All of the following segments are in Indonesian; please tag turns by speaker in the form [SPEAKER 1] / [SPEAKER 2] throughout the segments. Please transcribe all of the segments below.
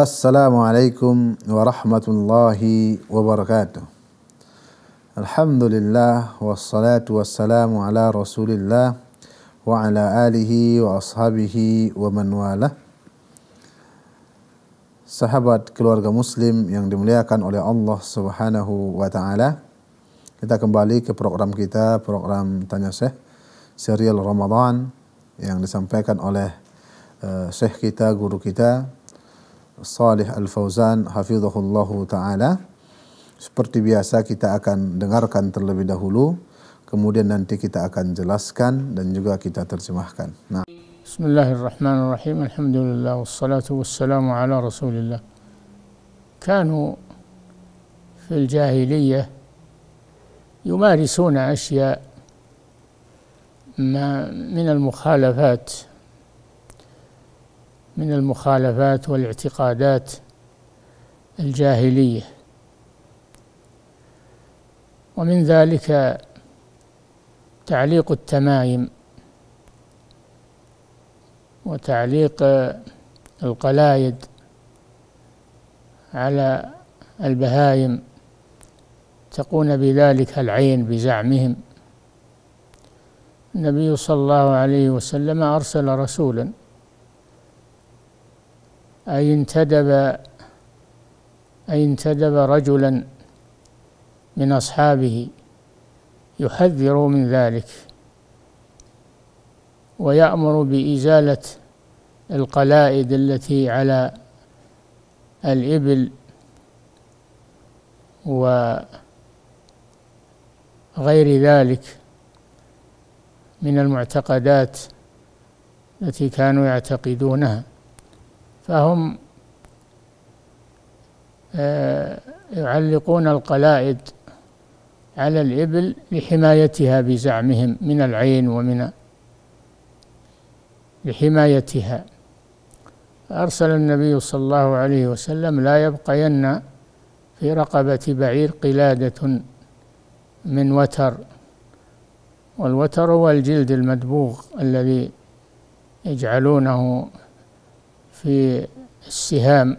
[SPEAKER 1] Assalamualaikum warahmatullahi wabarakatuh. Alhamdulillah wassalatu wassalamu ala Rasulillah wa ala alihi wa ashabihi wa man walah. Sahabat keluarga muslim yang dimuliakan oleh Allah Subhanahu wa taala. Kita kembali ke program kita, program Tanya Syekh, serial Ramadan yang disampaikan oleh uh, Syekh kita, guru kita, Salih Al-Fauzan hafizahullahu taala. Seperti biasa kita akan dengarkan terlebih dahulu, kemudian nanti kita akan jelaskan dan juga kita terjemahkan.
[SPEAKER 2] Nah. Bismillahirrahmanirrahim. Alhamdulillah wassalatu wassalamu ala Rasulillah. كانوا في الجاهلية يمارسون أشياء ما من المخالفات من المخالفات والاعتقادات الجاهليه ومن ذلك تعليق التمايم وتعليق القلايد على البهايم تقون بذلك العين بزعمهم النبي صلى الله عليه وسلم أرسل رسولا أي انتدب أي انتدب رجلا من أصحابه يحذر من ذلك ويأمر بإزالة القلائد التي على الإبل وغير ذلك من المعتقدات التي كانوا يعتقدونها فهم آه، يعلقون القلائد على الإبل لحمايتها بزعمهم من العين ومن لحمايتها أرسل النبي صلى الله عليه وسلم لا يبقين في رقبة بعير قلادة من وتر والوتر هو الجلد المدبوغ الذي يجعلونه في السهام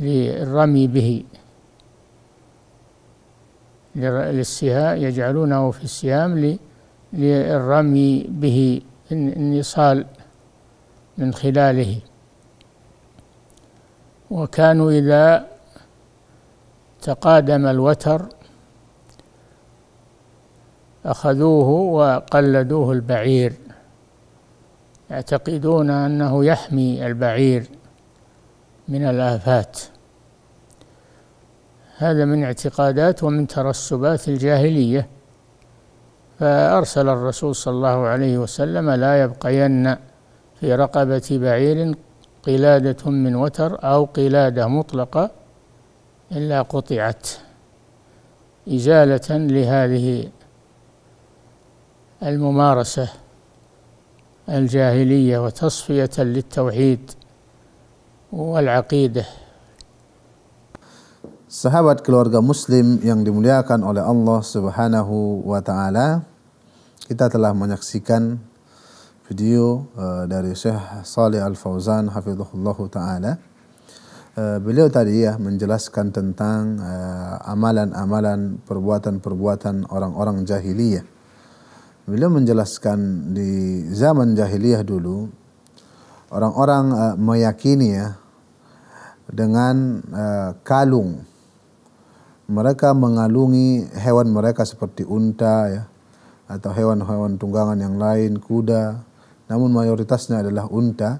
[SPEAKER 2] للرمي به للسهام يجعلونه في السهام للرمي به النصال من خلاله وكانوا إذا تقادم الوتر أخذوه وقلدوه البعير يعتقدون أنه يحمي البعير من الآفات هذا من اعتقادات ومن ترسبات الجاهلية فأرسل الرسول صلى الله عليه وسلم لا يبقين في رقبة بعير قلادة من وتر أو قلادة مطلقة إلا قطعت إزالة لهذه الممارسة الجاهليه وتصفيه للتوحيد والعقيده
[SPEAKER 1] Sahabat keluarga muslim yang dimuliakan oleh Allah Subhanahu wa taala, kita telah menyaksikan video uh, dari Syekh Saleh Al Fauzan hafizahullah taala. Uh, beliau tadi ya menjelaskan tentang eh, amalan-amalan perbuatan-perbuatan orang-orang jahiliyah Beliau menjelaskan di zaman jahiliyah dulu orang-orang uh, meyakini ya dengan uh, kalung. Mereka mengalungi hewan mereka seperti unta ya atau hewan-hewan tunggangan yang lain, kuda. Namun mayoritasnya adalah unta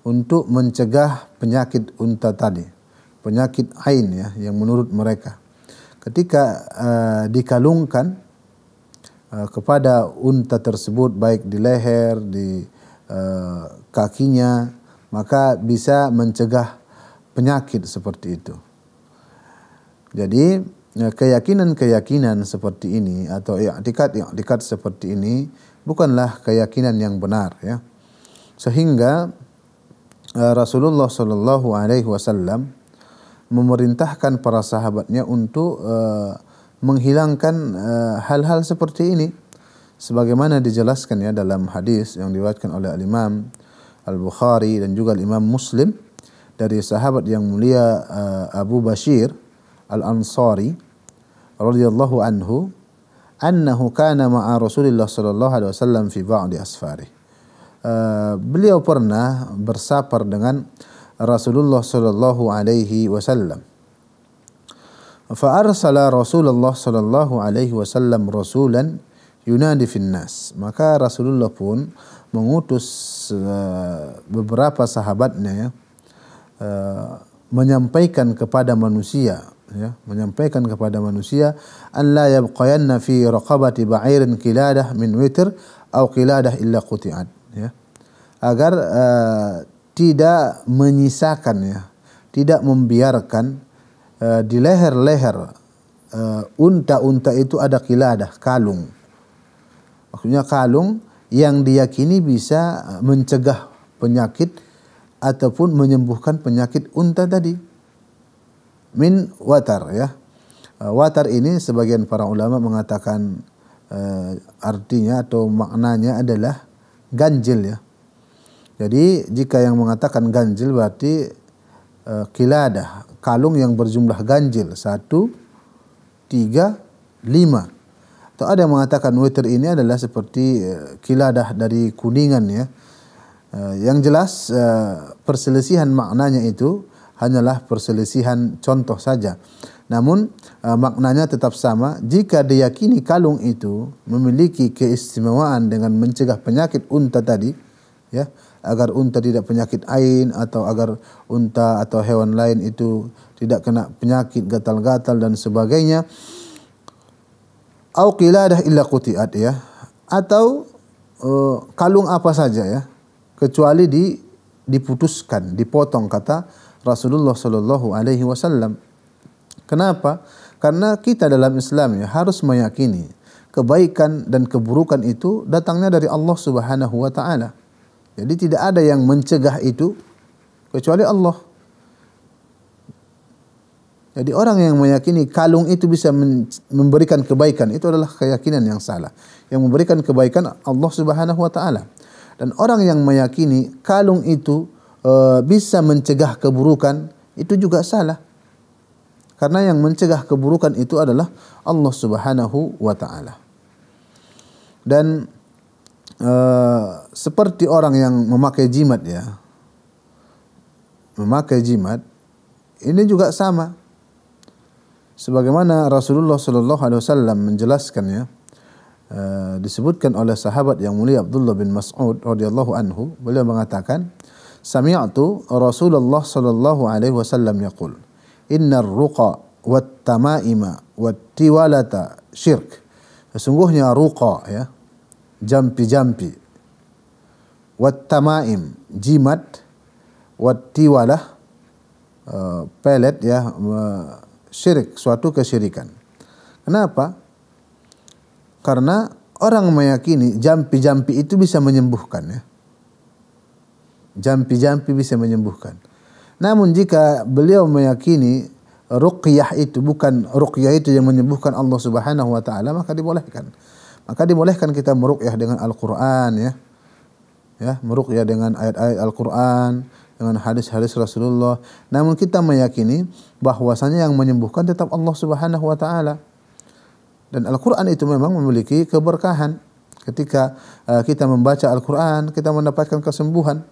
[SPEAKER 1] untuk mencegah penyakit unta tadi, penyakit ain ya yang menurut mereka. Ketika uh, dikalungkan Eh, kepada unta tersebut baik di leher, di uh, kakinya, maka bisa mencegah penyakit seperti itu. Jadi eh, keyakinan-keyakinan seperti ini atau i'tikad-i'tikad seperti ini bukanlah keyakinan yang benar ya. Sehingga Rasulullah Shallallahu alaihi wasallam memerintahkan para sahabatnya untuk uh, menghilangkan eh, hal-hal e, seperti ini sebagaimana dijelaskan ya dalam hadis yang diriwayatkan oleh Al-Imam Al-Bukhari dan juga Al-Imam Muslim dari sahabat yang mulia e, Abu Bashir Al-Ansari radhiyallahu anhu annahu kana ma'a Rasulillah sallallahu alaihi wasallam fi ba'di asfari. Uh, eh, beliau pernah bersafar dengan Rasulullah sallallahu alaihi wasallam Fa Rasulullah sallallahu alaihi wasallam rasulan yunadi finnas. Maka Rasulullah pun mengutus eh, beberapa sahabatnya eh, menyampaikan kepada manusia ya, menyampaikan kepada manusia an la yabqayanna fi raqabati ba'irin kiladah min witr au kiladah illa quti'at ya. Agar uh, tidak menyisakan ya, tidak membiarkan Eh, di leher-leher uh, unta-unta itu ada kiladah, kalung. Maksudnya kalung yang diyakini bisa eh, mencegah penyakit ataupun menyembuhkan penyakit unta tadi. Min watar ya. Uh, watar ini sebagian para ulama mengatakan uh, artinya atau maknanya adalah ganjil ya. Jadi jika yang mengatakan ganjil berarti uh, kiladah kalung yang berjumlah ganjil satu tiga lima atau ada yang mengatakan witir ini adalah seperti eh, kiladah dari kuningan ya eh, yang jelas eh, perselisihan maknanya itu hanyalah perselisihan contoh saja namun maknanya tetap sama jika diyakini kalung itu memiliki keistimewaan dengan mencegah penyakit unta tadi ya agar unta tidak penyakit ain atau agar unta atau hewan lain itu tidak kena penyakit gatal-gatal dan sebagainya. Au qiladah illa qutiat ya. Atau uh, kalung apa saja ya kecuali di diputuskan, dipotong kata Rasulullah Shallallahu alaihi wasallam. Kenapa? Karena kita dalam Islam ya harus meyakini kebaikan dan keburukan itu datangnya dari Allah Subhanahu wa taala. Jadi tidak ada yang mencegah itu kecuali Allah. Jadi orang yang meyakini kalung itu bisa memberikan kebaikan itu adalah keyakinan yang salah. Yang memberikan kebaikan Allah Subhanahu wa taala. Dan orang yang meyakini kalung itu e, bisa mencegah keburukan itu juga salah. Karena yang mencegah keburukan itu adalah Allah Subhanahu wa taala. Dan Eh, seperti orang yang memakai jimat ya. Memakai jimat ini juga sama. Sebagaimana Rasulullah Shallallahu alaihi wasallam menjelaskan ya. Eh, disebutkan oleh sahabat yang mulia Abdullah bin Mas'ud radhiyallahu anhu, beliau mengatakan, "Sami'tu Rasulullah sallallahu alaihi wasallam yaqul, innar ruqa wat tamaima wat tiwalata syirk." Sesungguhnya ruqa ya, jampi-jampi wat tamaim jimat wat tiwalah uh, eh, pelet ya uh, syirik suatu kesyirikan kenapa karena orang meyakini jampi-jampi itu bisa menyembuhkan ya jampi-jampi bisa menyembuhkan namun jika beliau meyakini ruqyah itu bukan ruqyah itu yang menyembuhkan Allah Subhanahu wa taala maka dibolehkan maka dibolehkan kita meruqyah dengan Al-Qur'an ya. Ya, meruqyah dengan ayat-ayat Al-Qur'an, dengan hadis-hadis Rasulullah. Namun kita meyakini bahwasanya yang menyembuhkan tetap Allah Subhanahu wa taala. Dan Al-Qur'an itu memang memiliki keberkahan. Ketika uh, kita membaca Al-Qur'an, kita mendapatkan kesembuhan.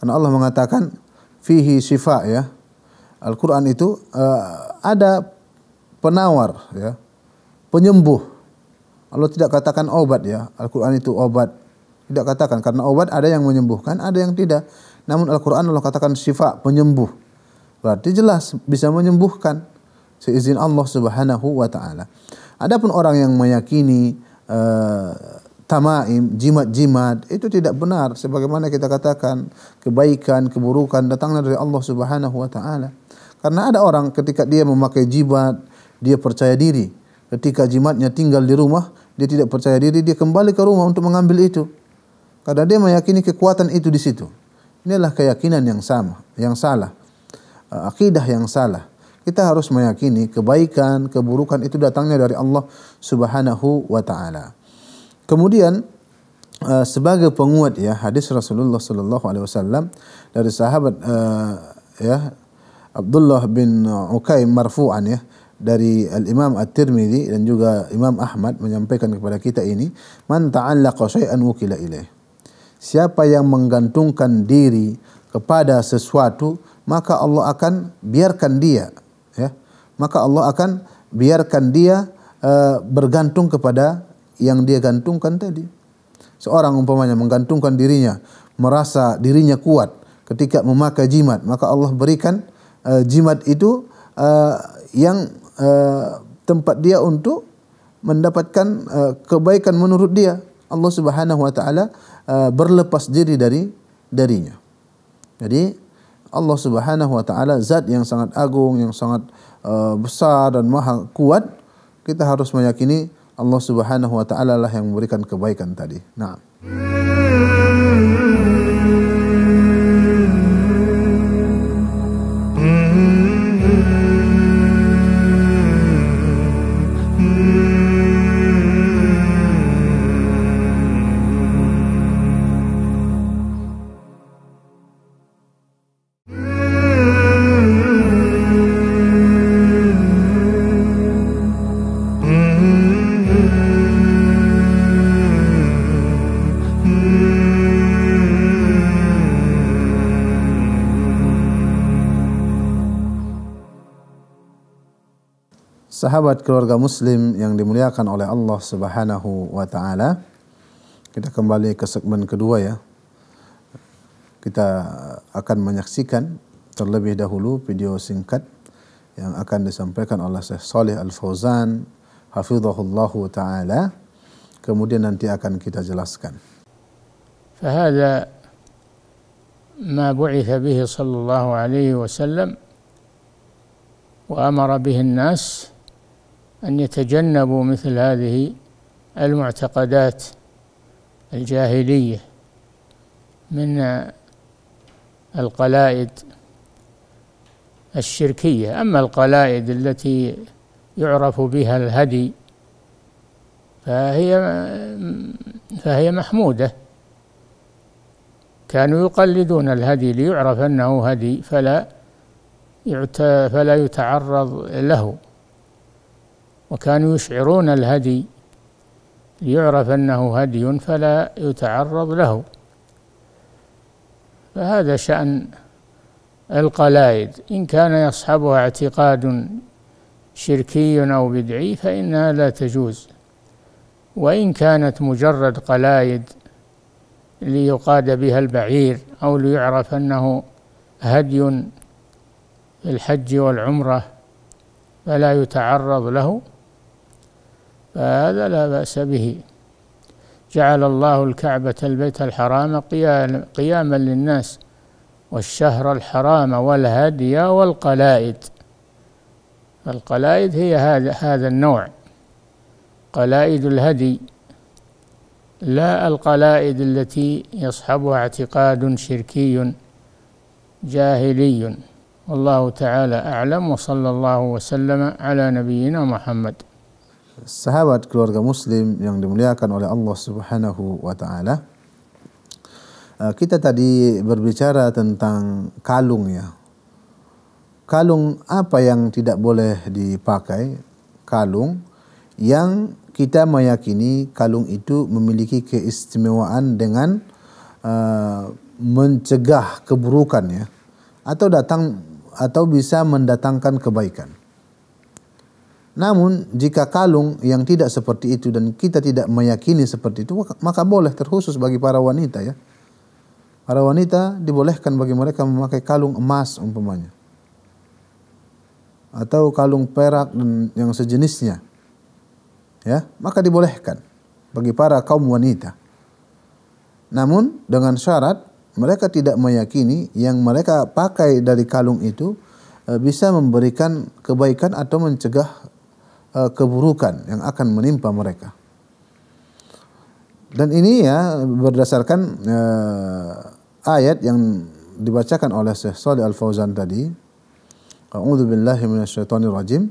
[SPEAKER 1] Karena Allah mengatakan fihi syifa ya. Al-Qur'an itu uh, ada penawar ya, penyembuh Allah tidak katakan obat ya. Al-Quran itu obat. Tidak katakan. Karena obat ada yang menyembuhkan, ada yang tidak. Namun Al-Quran Allah katakan sifat penyembuh. Berarti jelas bisa menyembuhkan. Seizin Allah subhanahu wa ta'ala. Adapun orang yang meyakini uh, tamaim, jimat-jimat, itu tidak benar. Sebagaimana kita katakan, kebaikan, keburukan datangnya dari Allah subhanahu wa ta'ala. Karena ada orang ketika dia memakai jimat, dia percaya diri. Ketika jimatnya tinggal di rumah, dia tidak percaya diri, dia kembali ke rumah untuk mengambil itu. Karena dia meyakini kekuatan itu di situ. Inilah keyakinan yang sama, yang salah. Eh, akidah yang salah. Kita harus meyakini kebaikan, keburukan itu datangnya dari Allah Subhanahu wa taala. Kemudian eh, sebagai penguat ya hadis Rasulullah sallallahu alaihi wasallam dari sahabat eh, ya Abdullah bin Ukaim marfu'an ya dari Al-Imam At-Tirmidzi dan juga Imam Ahmad menyampaikan kepada kita ini, man ta'allaqa syai'an wukila ilaih. Siapa yang menggantungkan diri kepada sesuatu, maka Allah akan biarkan dia, ya. Maka Allah akan biarkan dia uh, bergantung kepada yang dia gantungkan tadi. Seorang umpamanya menggantungkan dirinya, merasa dirinya kuat ketika memakai jimat, maka Allah berikan uh, jimat itu uh, yang Eh, tempat dia untuk mendapatkan uh, kebaikan menurut dia. Allah Subhanahu wa taala uh, berlepas diri dari darinya. Jadi Allah Subhanahu wa taala zat yang sangat agung, yang sangat uh, besar dan maha kuat, kita harus meyakini Allah Subhanahu wa taala lah yang memberikan kebaikan tadi. Nah. sahabat keluarga muslim yang dimuliakan oleh Allah Subhanahu wa taala. Kita kembali ke segmen kedua ya. Kita akan menyaksikan terlebih dahulu video singkat yang akan disampaikan oleh Syekh Saleh Al Fauzan hafizahullah taala. Kemudian nanti akan kita jelaskan.
[SPEAKER 2] فهذا ما بعث به صلى الله عليه وسلم وامر به الناس أن يتجنبوا مثل هذه المعتقدات الجاهلية من القلائد الشركية أما القلائد التي يعرف بها الهدي فهي فهي محمودة كانوا يقلدون الهدي ليعرف أنه هدي فلا فلا يتعرض له وكانوا يشعرون الهدي ليعرف أنه هدي فلا يتعرض له فهذا شأن القلائد إن كان يصحبها اعتقاد شركي أو بدعي فإنها لا تجوز وإن كانت مجرد قلائد ليقاد بها البعير أو ليعرف أنه هدي في الحج والعمرة فلا يتعرض له فهذا لا بأس به جعل الله الكعبة البيت الحرام قياما للناس والشهر الحرام والهدي والقلائد القلائد هي هذا هذا النوع قلائد الهدي لا القلائد التي يصحبها اعتقاد شركي جاهلي والله تعالى اعلم وصلى الله وسلم على نبينا محمد
[SPEAKER 1] sahabat keluarga muslim yang dimuliakan oleh Allah Subhanahu wa taala. Eh, kita tadi berbicara tentang kalung ya. Kalung apa yang tidak boleh dipakai? Kalung yang kita meyakini kalung itu memiliki keistimewaan dengan uh, mencegah keburukan ya atau datang atau bisa mendatangkan kebaikan. Namun jika kalung yang tidak seperti itu dan kita tidak meyakini seperti itu maka boleh terkhusus bagi para wanita ya. Para wanita dibolehkan bagi mereka memakai kalung emas umpamanya. Atau kalung perak dan yang sejenisnya. Ya, maka dibolehkan bagi para kaum wanita. Namun dengan syarat mereka tidak meyakini yang mereka pakai dari kalung itu eh, bisa memberikan kebaikan atau mencegah Eh, keburukan yang akan menimpa mereka. Dan ini ya berdasarkan uh, ayat yang dibacakan oleh Syekh Shalih Al Fauzan tadi. A'udzu billahi minasyaitonir rajim.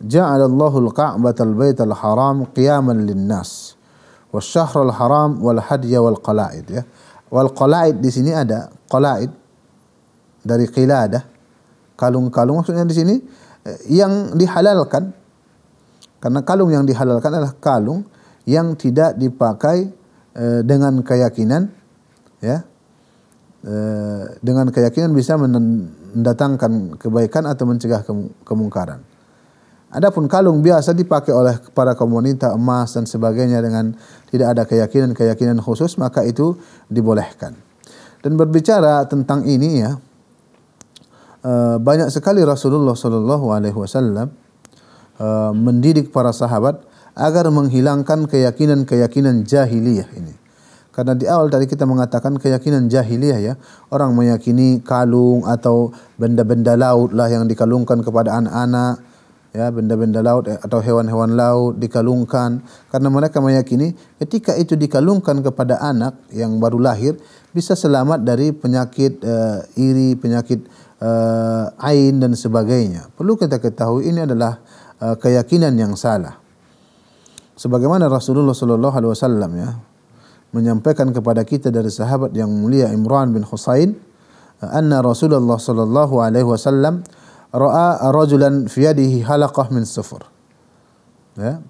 [SPEAKER 1] Ja'alallahu al-Ka'batal Baital Haram qiyaman lin-nas al haram wal hadya wal qalaid ya. Wal qalaid di sini ada qalaid dari qiladah kalung-kalung maksudnya di sini eh, yang dihalalkan karena kalung yang dihalalkan adalah kalung yang tidak dipakai e, dengan keyakinan ya. E, dengan keyakinan bisa mendatangkan kebaikan atau mencegah ke, kemungkaran. Adapun kalung biasa dipakai oleh para komunitas emas dan sebagainya dengan tidak ada keyakinan-keyakinan khusus maka itu dibolehkan. Dan berbicara tentang ini ya, eh, banyak sekali Rasulullah Shallallahu Alaihi Wasallam Eh, mendidik para sahabat agar menghilangkan keyakinan-keyakinan jahiliyah ini. Karena di awal tadi kita mengatakan keyakinan jahiliyah ya. Orang meyakini kalung atau benda-benda laut lah yang dikalungkan kepada anak-anak. Ya, benda-benda laut atau hewan-hewan laut dikalungkan. Karena mereka meyakini ketika itu dikalungkan kepada anak yang baru lahir bisa selamat dari penyakit uh, iri, penyakit uh, ain dan sebagainya. Perlu kita ketahui ini adalah Eh, keyakinan yang salah. Sebagaimana Rasulullah Shallallahu Alaihi Wasallam ya menyampaikan kepada kita dari sahabat yang mulia Imran bin Husain, eh, anna Rasulullah Shallallahu Alaihi Wasallam ra'a rajulan fi yadihi halaqah min sufur. Ya.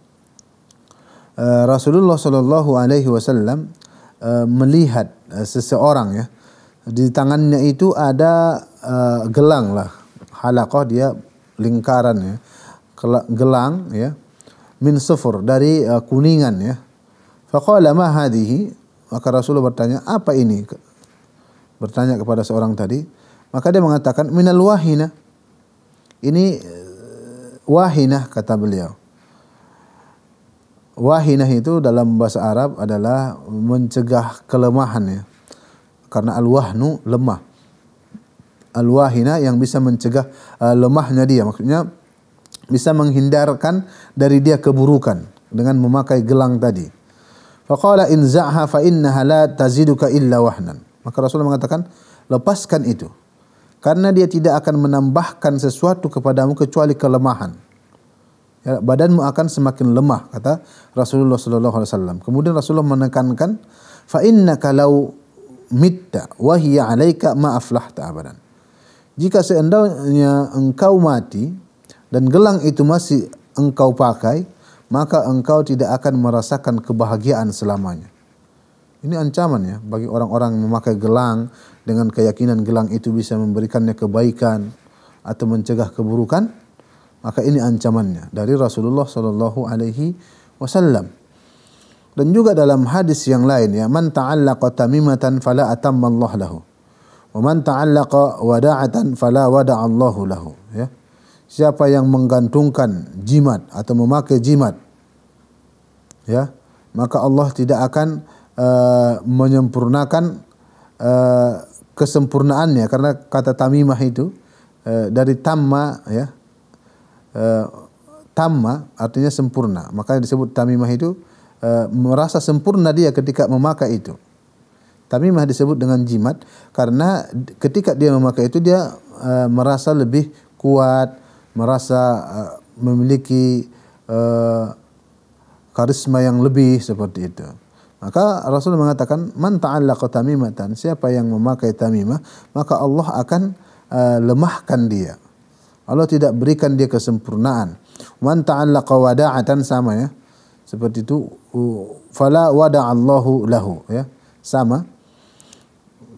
[SPEAKER 1] Eh, Rasulullah Shallallahu Alaihi Wasallam melihat seseorang ya di tangannya itu ada gelang lah halaqah dia lingkaran ya gelang ya min sufur dari uh, kuningan ya. Faqala ma Maka Rasulullah bertanya, "Apa ini?" Bertanya kepada seorang tadi, maka dia mengatakan minal wahina. Ini eh, wahinah kata beliau. Wahinah itu dalam bahasa Arab adalah mencegah kelemahan ya. Karena al-wahnu lemah. Al-wahina yang bisa mencegah uh, lemahnya dia. Maksudnya bisa menghindarkan dari dia keburukan dengan memakai gelang tadi. Faqala in za'ha fa innaha la taziduka illa wahnan. Maka Rasulullah mengatakan, lepaskan itu. Karena dia tidak akan menambahkan sesuatu kepadamu kecuali kelemahan. Ya, badanmu akan semakin lemah kata Rasulullah sallallahu alaihi wasallam. Kemudian Rasulullah menekankan fa innaka law mitta wa hiya 'alaika ma aflahta abadan. Jika seandainya engkau mati dan gelang itu masih engkau pakai, maka engkau tidak akan merasakan kebahagiaan selamanya. Ini ancaman ya bagi orang-orang yang memakai gelang dengan keyakinan gelang itu bisa memberikannya kebaikan atau mencegah keburukan, maka ini ancamannya dari Rasulullah Shallallahu alaihi wasallam. Dan juga dalam hadis yang lain ya, man ta'allaqa tamimatan fala Allah lahu. Wa man ta'allaqa wada'atan fala wada'allahu lahu, ya siapa yang menggantungkan jimat atau memakai jimat ya maka Allah tidak akan uh, menyempurnakan uh, kesempurnaannya karena kata tamimah itu uh, dari tamma ya uh, tamma artinya sempurna makanya disebut tamimah itu uh, merasa sempurna dia ketika memakai itu Tamimah disebut dengan jimat karena ketika dia memakai itu dia merasa lebih kuat, merasa uh, memiliki uh, karisma yang lebih seperti itu. Maka Rasul mengatakan, "Man ta'allaqa tamimatan, siapa yang memakai tamimah, maka Allah akan uh, lemahkan dia." Allah tidak berikan dia kesempurnaan. Man ta'allaqa wada'atan sama ya. Seperti itu fala allahu lahu ya. Sama.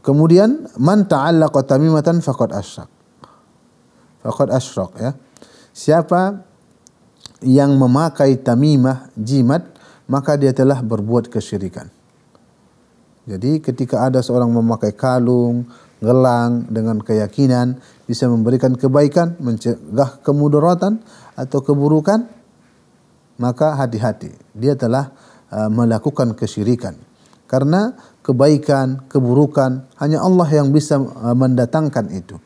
[SPEAKER 1] Kemudian man ta'allaqa tamimatan faqad asyrak. Faqad asyrak ya. Siapa yang memakai tamimah jimat maka dia telah berbuat kesyirikan. Jadi ketika ada seorang memakai kalung, gelang dengan keyakinan bisa memberikan kebaikan, mencegah kemudaratan atau keburukan, maka hati-hati. Dia telah uh, melakukan kesyirikan. Karena kebaikan, keburukan hanya Allah yang bisa uh, mendatangkan itu.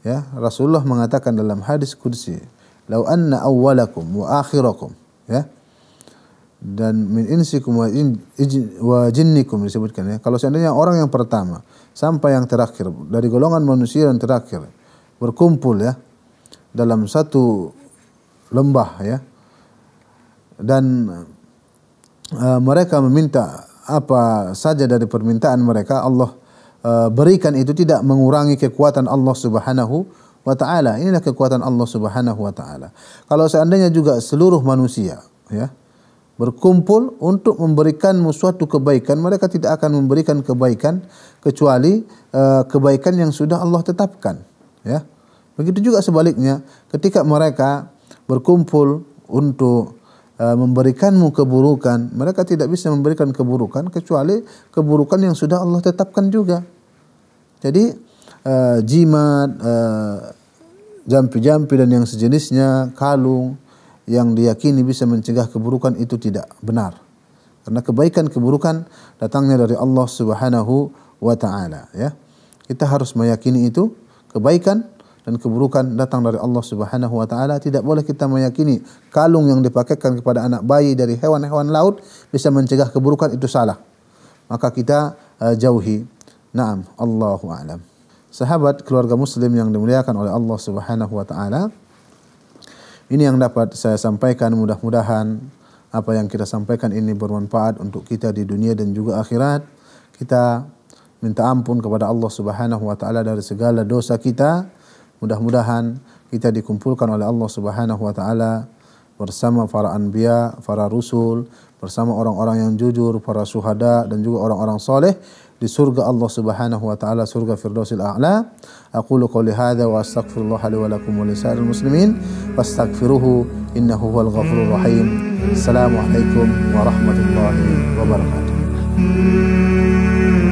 [SPEAKER 1] Ya, Rasulullah mengatakan dalam hadis kursi, "Lau anna awwalakum wa akhirakum." Ya. Dan min insikum wa, in, wa jinnikum disebutkan ya. Kalau seandainya orang yang pertama sampai yang terakhir dari golongan manusia yang terakhir berkumpul ya dalam satu lembah ya dan eh, mereka meminta apa saja dari permintaan mereka Allah Eh, berikan itu tidak mengurangi kekuatan Allah Subhanahu wa taala. Inilah kekuatan Allah Subhanahu wa taala. Kalau seandainya juga seluruh manusia ya berkumpul untuk memberikanmu suatu kebaikan, mereka tidak akan memberikan kebaikan kecuali eh, kebaikan yang sudah Allah tetapkan, ya. Begitu juga sebaliknya, ketika mereka berkumpul untuk Eh, memberikanmu keburukan, mereka tidak bisa memberikan keburukan kecuali keburukan yang sudah Allah tetapkan juga. Jadi uh, jimat, eh, jampi-jampi dan yang sejenisnya, kalung yang diyakini bisa mencegah keburukan itu tidak benar. Karena kebaikan keburukan datangnya dari Allah Subhanahu wa taala, ya. Kita harus meyakini itu kebaikan dan keburukan datang dari Allah Subhanahu wa taala, tidak boleh kita meyakini kalung yang dipakaikan kepada anak bayi dari hewan-hewan laut bisa mencegah keburukan itu salah. Maka kita uh, jauhi. Naam, Allahu a'lam. Sahabat keluarga muslim yang dimuliakan oleh Allah Subhanahu wa taala, ini yang dapat saya sampaikan mudah-mudahan apa yang kita sampaikan ini bermanfaat untuk kita di dunia dan juga akhirat. Kita minta ampun kepada Allah Subhanahu wa taala dari segala dosa kita Mudah-mudahan kita dikumpulkan oleh Allah Subhanahu wa taala bersama para anbiya, para rasul, bersama orang-orang yang jujur, para syuhada dan juga orang-orang soleh di surga Allah Subhanahu wa taala surga Firdausil A'la. Aqulu qouli hadza wa astaghfirullah li wa lakum wa lisairil muslimin fastaghfiruhu innahu huwal ghafurur rahim. Assalamualaikum warahmatullahi wabarakatuh.